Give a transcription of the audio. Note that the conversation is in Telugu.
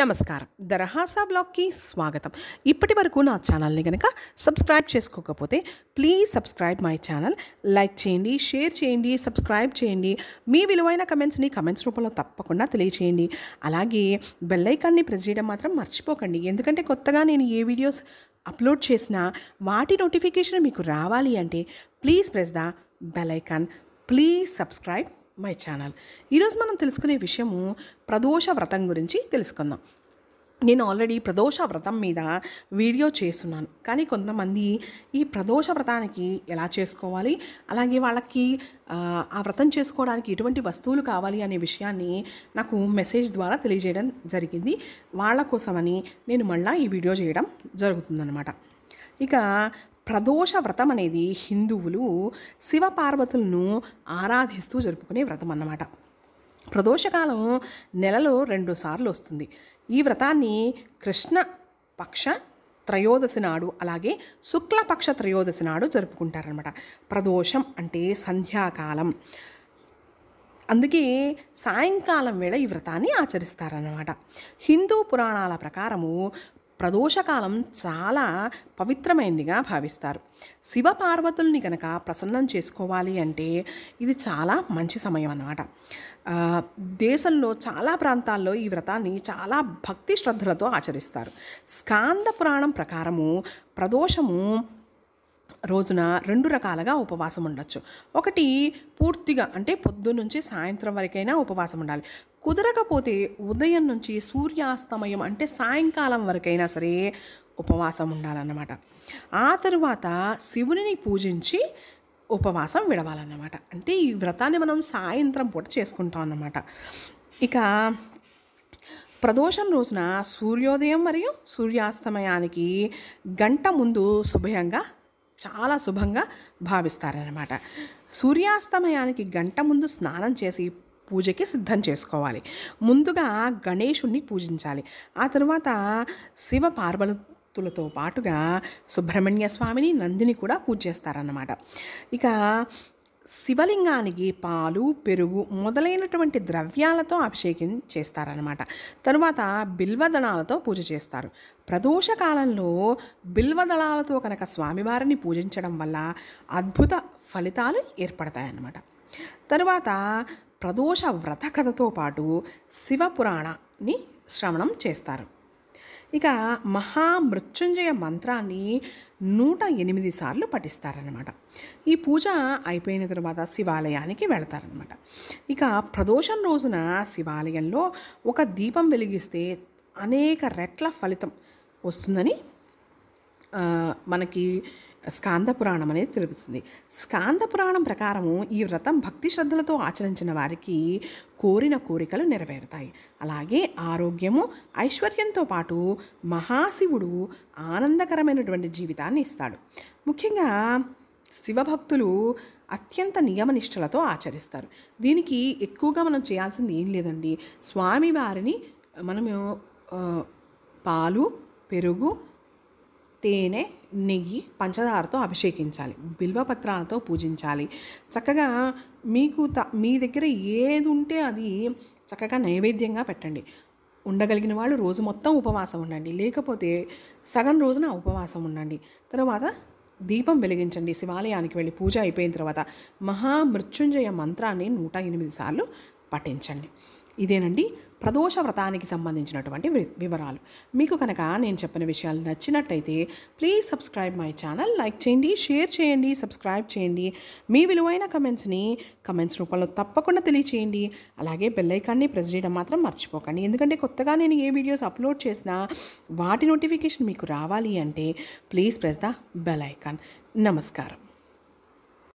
నమస్కారం దరహాసా బ్లాగ్కి స్వాగతం ఇప్పటి వరకు నా ఛానల్ని కనుక సబ్స్క్రైబ్ చేసుకోకపోతే please subscribe my channel like చేయండి షేర్ చేయండి సబ్స్క్రైబ్ చేయండి మీ విలువైన కమెంట్స్ని కమెంట్స్ రూపంలో తప్పకుండా తెలియచేయండి అలాగే బెల్లైకాన్ని ప్రెస్ చేయడం మాత్రం మర్చిపోకండి ఎందుకంటే కొత్తగా నేను ఏ వీడియోస్ అప్లోడ్ చేసినా వాటి నోటిఫికేషన్ మీకు రావాలి అంటే please press the bell icon please subscribe my channel ఈరోజు మనం తెలుసుకునే విషయము ప్రదోష వ్రతం గురించి తెలుసుకుందాం నేను ఆల్రెడీ ప్రదోష వ్రతం మీద వీడియో చేస్తున్నాను కానీ కొంతమంది ఈ ప్రదోష వ్రతానికి ఎలా చేసుకోవాలి అలాగే వాళ్ళకి ఆ వ్రతం చేసుకోవడానికి ఎటువంటి వస్తువులు కావాలి అనే విషయాన్ని నాకు మెసేజ్ ద్వారా తెలియజేయడం జరిగింది వాళ్ళ కోసమని నేను మళ్ళీ ఈ వీడియో చేయడం జరుగుతుందనమాట ఇక ప్రదోష వ్రతం అనేది హిందువులు శివపార్వతులను ఆరాధిస్తూ జరుపుకునే వ్రతం అన్నమాట ప్రదోషకాలం నెలలో రెండు సార్లు వస్తుంది ఈ వ్రతాన్ని కృష్ణ పక్ష త్రయోదశి నాడు అలాగే శుక్లపక్ష త్రయోదశి నాడు జరుపుకుంటారనమాట ప్రదోషం అంటే సంధ్యాకాలం అందుకే సాయంకాలం వేళ ఈ వ్రతాన్ని ఆచరిస్తారన్నమాట హిందూ పురాణాల ప్రకారము ప్రదోషకాలం చాలా పవిత్రమైందిగా భావిస్తారు శివ పార్వతుల్ని కనుక ప్రసన్నం చేసుకోవాలి అంటే ఇది చాలా మంచి సమయం అన్నమాట దేశంలో చాలా ప్రాంతాల్లో ఈ వ్రతాన్ని చాలా భక్తి శ్రద్ధలతో ఆచరిస్తారు స్కాంద పురాణం ప్రకారము ప్రదోషము రోజున రెండు రకాలుగా ఉపవాసం ఉండొచ్చు ఒకటి పూర్తిగా అంటే పొద్దు నుంచి సాయంత్రం వరకైనా ఉపవాసం ఉండాలి కుదరకపోతే ఉదయం నుంచి సూర్యాస్తమయం అంటే సాయంకాలం వరకైనా సరే ఉపవాసం ఉండాలన్నమాట ఆ తరువాత శివుని పూజించి ఉపవాసం విడవాలన్నమాట అంటే ఈ వ్రతాన్ని మనం సాయంత్రం పూట చేసుకుంటాం అన్నమాట ఇక ప్రదోషం రోజున సూర్యోదయం మరియు సూర్యాస్తమయానికి గంట ముందు శుభయంగా చాలా శుభంగా భావిస్తారనమాట సూర్యాస్తమయానికి గంట ముందు స్నానం చేసి పూజకి సిద్ధం చేసుకోవాలి ముందుగా గణేషుణ్ణి పూజించాలి ఆ తర్వాత శివ పార్వతులతో పాటుగా సుబ్రహ్మణ్య స్వామిని నందిని కూడా పూజ చేస్తారన్నమాట ఇక శివలింగానికి పాలు పెరుగు మొదలైనటువంటి ద్రవ్యాలతో అభిషేకం చేస్తారనమాట తరువాత బిల్వదళాలతో పూజ చేస్తారు ప్రదోష కాలంలో బిల్వదళాలతో కనుక స్వామివారిని పూజించడం వల్ల అద్భుత ఫలితాలు ఏర్పడతాయన్నమాట తరువాత ప్రదోష వ్రత కథతో పాటు శివపురాణాన్ని శ్రవణం చేస్తారు ఇక మహామృత్యుంజయ మంత్రాన్ని నూట ఎనిమిది సార్లు పఠిస్తారనమాట ఈ పూజ అయిపోయిన తర్వాత శివాలయానికి వెళతారనమాట ఇక ప్రదోషం రోజున శివాలయంలో ఒక దీపం వెలిగిస్తే అనేక రెట్ల ఫలితం వస్తుందని మనకి స్కాంద పురాణం అనేది తెలుపుతుంది స్కాంద పురాణం ప్రకారము ఈ వ్రతం భక్తి శ్రద్ధలతో ఆచరించిన వారికి కోరిన కోరికలు నెరవేరుతాయి అలాగే ఆరోగ్యము ఐశ్వర్యంతో పాటు మహాశివుడు ఆనందకరమైనటువంటి జీవితాన్ని ఇస్తాడు ముఖ్యంగా శివభక్తులు అత్యంత నియమనిష్టలతో ఆచరిస్తారు దీనికి ఎక్కువగా మనం చేయాల్సింది ఏం లేదండి స్వామివారిని మనము పాలు పెరుగు తేనె నెయ్యి పంచదారతో అభిషేకించాలి బిల్వపత్రాలతో పూజించాలి చక్కగా మీకు త మీ దగ్గర ఏది ఉంటే అది చక్కగా నైవేద్యంగా పెట్టండి ఉండగలిగిన వాళ్ళు రోజు మొత్తం ఉపవాసం ఉండండి లేకపోతే సగం రోజున ఉపవాసం ఉండండి తర్వాత దీపం వెలిగించండి శివాలయానికి వెళ్ళి పూజ అయిపోయిన తర్వాత మహామృత్యుంజయ మంత్రాన్ని నూట ఎనిమిది సార్లు పఠించండి ఇదేనండి ప్రదోష వ్రతానికి సంబంధించినటువంటి వివరాలు మీకు కనుక నేను చెప్పిన విషయాలు నచ్చినట్టయితే please subscribe my channel like చేయండి షేర్ చేయండి సబ్స్క్రైబ్ చేయండి మీ విలువైన కమెంట్స్ని కమెంట్స్ రూపంలో తప్పకుండా తెలియచేయండి అలాగే బెల్లైకాన్ని ప్రెస్ చేయడం మాత్రం మర్చిపోకండి ఎందుకంటే కొత్తగా నేను ఏ వీడియోస్ అప్లోడ్ చేసినా వాటి నోటిఫికేషన్ మీకు రావాలి అంటే please press the bell icon నమస్కారం